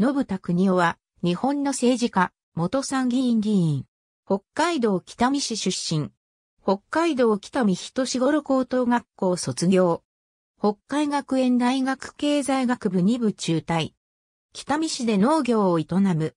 信田国夫は、日本の政治家、元参議院議員。北海道北見市出身。北海道北見人志頃高等学校卒業。北海学園大学経済学部2部中退。北見市で農業を営む。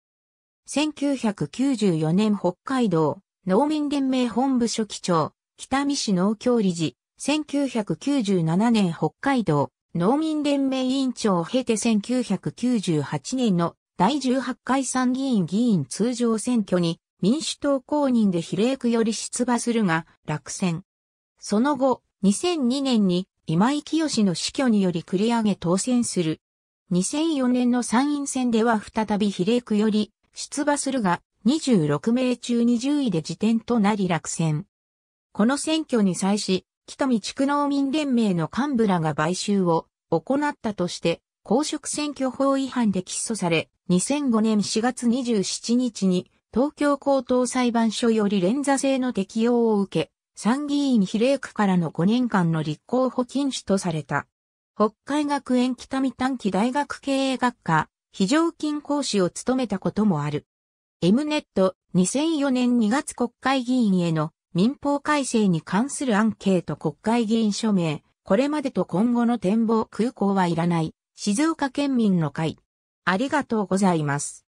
1994年北海道農民連盟本部書記長、北見市農協理事。1997年北海道農民連盟委員長を経て1998年の第18回参議院議員通常選挙に民主党公認で比例区より出馬するが落選。その後、2002年に今井清の死去により繰り上げ当選する。2004年の参院選では再び比例区より出馬するが26名中20位で辞典となり落選。この選挙に際し、北見地区農民連盟の幹部らが買収を行ったとして、公職選挙法違反で起訴され、2005年4月27日に東京高等裁判所より連座制の適用を受け、参議院比例区からの5年間の立候補禁止とされた。北海学園北見短期大学経営学科、非常勤講師を務めたこともある。エムネット2004年2月国会議員への民法改正に関するアンケート国会議員署名、これまでと今後の展望空港はいらない、静岡県民の会。ありがとうございます。